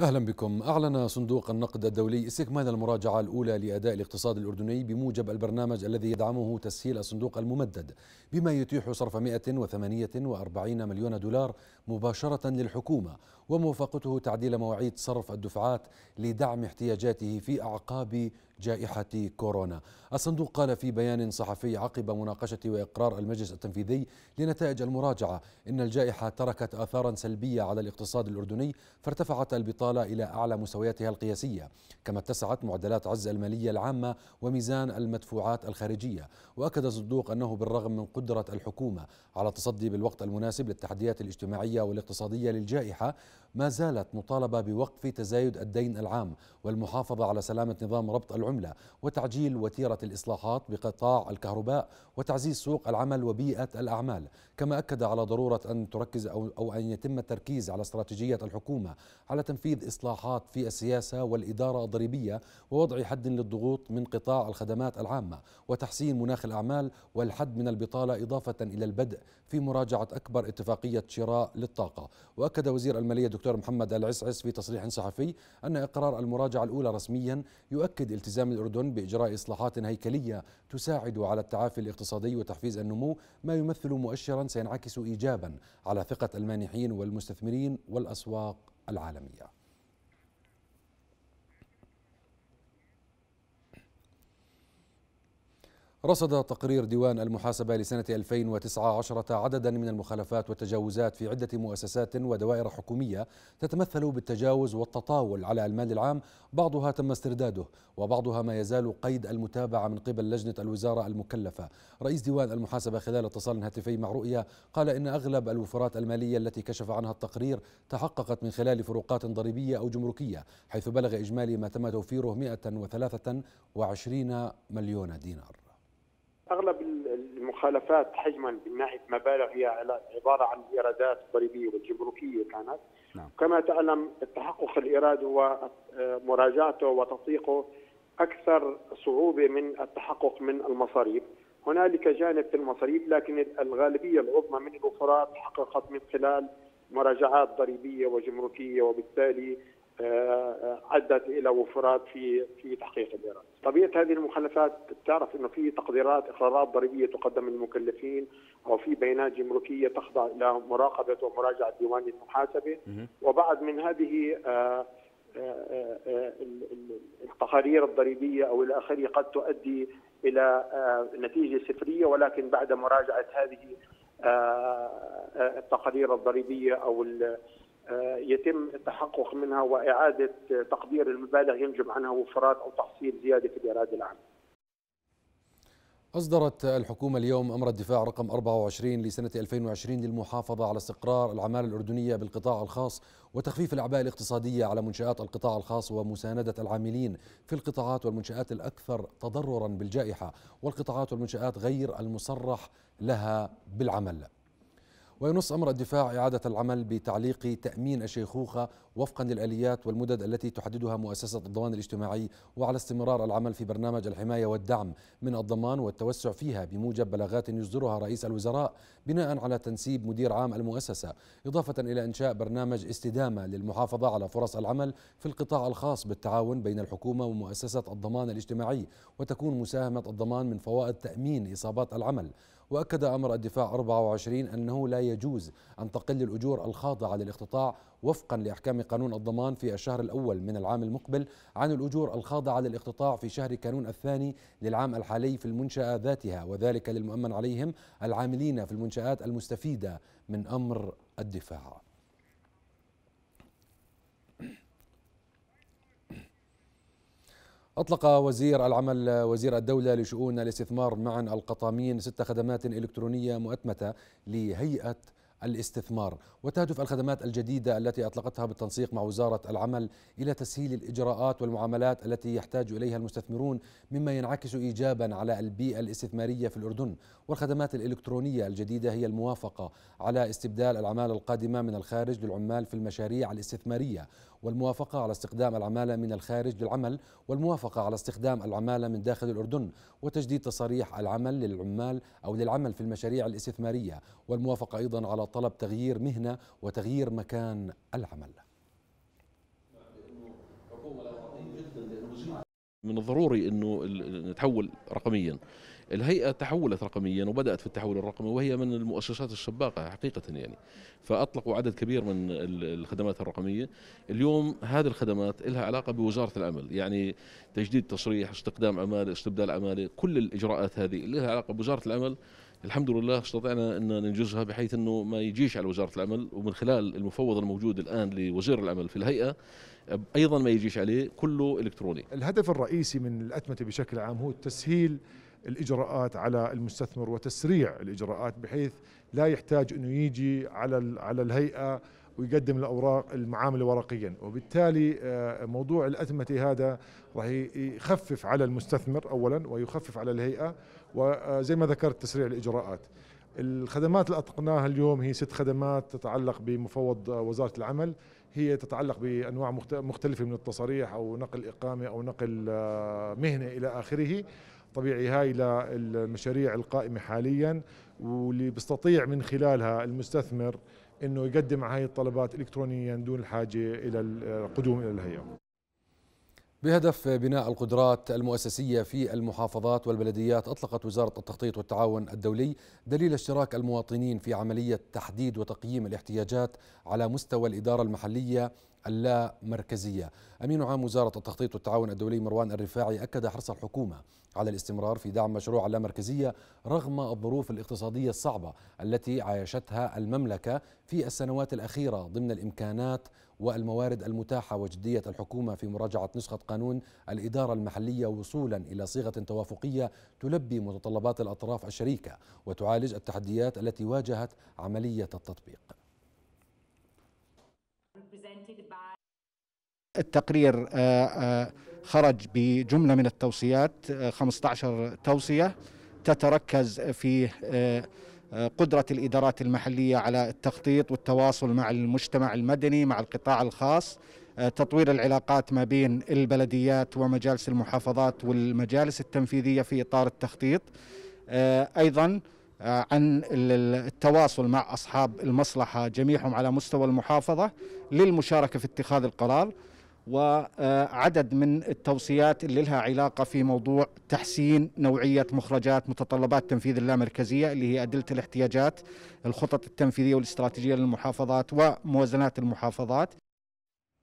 أهلا بكم أعلن صندوق النقد الدولي استكمال المراجعة الأولى لأداء الاقتصاد الأردني بموجب البرنامج الذي يدعمه تسهيل الصندوق الممدد بما يتيح صرف 148 مليون دولار مباشرة للحكومة وموافقته تعديل مواعيد صرف الدفعات لدعم احتياجاته في أعقاب جائحة كورونا الصندوق قال في بيان صحفي عقب مناقشة وإقرار المجلس التنفيذي لنتائج المراجعة إن الجائحة تركت آثارا سلبية على الاقتصاد الأردني فارتفعت البطالة إلى أعلى مستوياتها القياسية كما اتسعت معدلات عز المالية العامة وميزان المدفوعات الخارجية وأكد الصندوق أنه بالرغم من قدرة الحكومة على التصدي بالوقت المناسب للتحديات الاجتماعية والاقتصادية للجائحة ما زالت مطالبة بوقف تزايد الدين العام والمحافظة على سلامة نظام ربط العملة وتعجيل وتيرة الإصلاحات بقطاع الكهرباء وتعزيز سوق العمل وبيئة الأعمال كما أكد على ضرورة أن تركز أو, أو أن يتم التركيز على استراتيجية الحكومة على تنفيذ إصلاحات في السياسة والإدارة الضريبية ووضع حد للضغوط من قطاع الخدمات العامة وتحسين مناخ الأعمال والحد من البطالة إضافة إلى البدء في مراجعة أكبر اتفاقية شراء للطاقة وأكد وزير المالية دكتور الدكتور محمد العسعس في تصريح صحفي أن إقرار المراجعة الأولى رسميا يؤكد التزام الأردن بإجراء إصلاحات هيكلية تساعد على التعافي الاقتصادي وتحفيز النمو ما يمثل مؤشرا سينعكس إيجابا على ثقة المانحين والمستثمرين والأسواق العالمية رصد تقرير ديوان المحاسبة لسنة 2019 عددا من المخالفات والتجاوزات في عدة مؤسسات ودوائر حكومية تتمثل بالتجاوز والتطاول على المال العام بعضها تم استرداده وبعضها ما يزال قيد المتابعة من قبل لجنة الوزارة المكلفة رئيس ديوان المحاسبة خلال اتصال هاتفي مع رؤية قال إن أغلب الوفرات المالية التي كشف عنها التقرير تحققت من خلال فروقات ضريبية أو جمركية حيث بلغ إجمالي ما تم توفيره 123 مليون دينار اغلب المخالفات حجما من ناحيه مبالغ هي عباره عن ايرادات ضريبيه وجمركيه كانت نعم. كما تعلم التحقق الايراد هو مراجعته وتطبيقه اكثر صعوبه من التحقق من المصاريف هنالك جانب في المصاريف لكن الغالبيه العظمى من الوفرات حققت من خلال مراجعات ضريبيه وجمركيه وبالتالي ادت آه، الى وفرات في في تحقيق الايراد. طبيعه هذه المخلفات بتعرف انه في تقديرات اقرارات ضريبيه تقدم للمكلفين او في بيانات جمركيه تخضع الى مراقبه ومراجعه ديوان المحاسبه وبعد من هذه آه، آه، التقارير الضريبيه او الى اخره قد تؤدي الى نتيجه صفريه ولكن بعد مراجعه هذه التقارير الضريبيه او آه، يتم التحقق منها واعاده تقدير المبالغ ينجم عنها وفرات او تحصيل زياده في الايراد العام. أصدرت الحكومة اليوم أمر الدفاع رقم 24 لسنة 2020 للمحافظة على استقرار العمالة الأردنية بالقطاع الخاص وتخفيف الأعباء الاقتصادية على منشآت القطاع الخاص ومساندة العاملين في القطاعات والمنشآت الأكثر تضررا بالجائحة والقطاعات والمنشآت غير المصرح لها بالعمل. وينص أمر الدفاع إعادة العمل بتعليق تأمين الشيخوخة وفقا للآليات والمدد التي تحددها مؤسسة الضمان الاجتماعي وعلى استمرار العمل في برنامج الحماية والدعم من الضمان والتوسع فيها بموجب بلاغات يصدرها رئيس الوزراء بناء على تنسيب مدير عام المؤسسة إضافة إلى إنشاء برنامج استدامة للمحافظة على فرص العمل في القطاع الخاص بالتعاون بين الحكومة ومؤسسة الضمان الاجتماعي وتكون مساهمة الضمان من فوائد تأمين إصابات العمل وأكد أمر الدفاع 24 أنه لا يجوز أن تقل الأجور الخاضعة للاقتطاع وفقا لأحكام قانون الضمان في الشهر الأول من العام المقبل عن الأجور الخاضعة للاقتطاع في شهر كانون الثاني للعام الحالي في المنشأة ذاتها وذلك للمؤمن عليهم العاملين في المنشآت المستفيدة من أمر الدفاع أطلق وزير العمل وزير الدولة لشؤون الاستثمار معا القطامين ست خدمات إلكترونية مؤتمتة لهيئة الاستثمار وتهدف الخدمات الجديدة التي أطلقتها بالتنسيق مع وزارة العمل إلى تسهيل الإجراءات والمعاملات التي يحتاج إليها المستثمرون مما ينعكس إيجابا على البيئة الاستثمارية في الأردن والخدمات الإلكترونية الجديدة هي الموافقة على استبدال العمال القادمة من الخارج للعمال في المشاريع الاستثمارية والموافقة على استخدام العمالة من الخارج للعمل والموافقة على استخدام العمالة من داخل الأردن وتجديد تصاريح العمل للعمال أو للعمل في المشاريع الاستثمارية والموافقة أيضا على طلب تغيير مهنة وتغيير مكان العمل من الضروري انه نتحول رقميا الهيئه تحولت رقميا وبدات في التحول الرقمي وهي من المؤسسات السباقه حقيقه يعني فاطلقوا عدد كبير من الخدمات الرقميه اليوم هذه الخدمات لها علاقه بوزاره العمل يعني تجديد تصريح استقدام عماله استبدال عماله كل الاجراءات هذه لها علاقه بوزاره العمل الحمد لله استطعنا ان ننجزها بحيث انه ما يجيش على وزاره العمل ومن خلال المفوض الموجود الان لوزير العمل في الهيئه ايضا ما يجيش عليه كله الكتروني. الهدف الرئيسي من الاتمته بشكل عام هو تسهيل الاجراءات على المستثمر وتسريع الاجراءات بحيث لا يحتاج انه يجي على على الهيئه ويقدم الاوراق المعامله ورقيا وبالتالي آه، موضوع الاتمته هذا راح يخفف على المستثمر اولا ويخفف على الهيئه وزي آه، ما ذكرت تسريع الاجراءات الخدمات اللي اطلقناها اليوم هي ست خدمات تتعلق بمفوض آه، وزاره العمل هي تتعلق بانواع مختلفه من التصاريح او نقل اقامه او نقل مهنه الى اخره طبيعي هاي للمشاريع القائمه حاليا واللي بيستطيع من خلالها المستثمر انه يقدم هاي الطلبات الكترونيا دون الحاجه الى القدوم الى الهيئه بهدف بناء القدرات المؤسسية في المحافظات والبلديات أطلقت وزارة التخطيط والتعاون الدولي دليل اشتراك المواطنين في عملية تحديد وتقييم الاحتياجات على مستوى الإدارة المحلية اللا مركزية أمين عام وزارة التخطيط والتعاون الدولي مروان الرفاعي أكد حرص الحكومة على الاستمرار في دعم مشروع اللامركزية رغم الظروف الاقتصادية الصعبة التي عايشتها المملكة في السنوات الأخيرة ضمن الإمكانات والموارد المتاحة وجدية الحكومة في مراجعة نسخة قانون الإدارة المحلية وصولا إلى صيغة توافقية تلبي متطلبات الأطراف الشريكة وتعالج التحديات التي واجهت عملية التطبيق التقرير آه، آه، خرج بجملة من التوصيات 15 آه، توصية تتركز في آه، قدرة الإدارات المحلية على التخطيط والتواصل مع المجتمع المدني مع القطاع الخاص آه، تطوير العلاقات ما بين البلديات ومجالس المحافظات والمجالس التنفيذية في إطار التخطيط آه، أيضا عن التواصل مع أصحاب المصلحة جميعهم على مستوى المحافظة للمشاركة في اتخاذ القرار وعدد من التوصيات اللي لها علاقه في موضوع تحسين نوعيه مخرجات متطلبات تنفيذ اللامركزيه اللي هي ادله الاحتياجات، الخطط التنفيذيه والاستراتيجيه للمحافظات وموازنات المحافظات.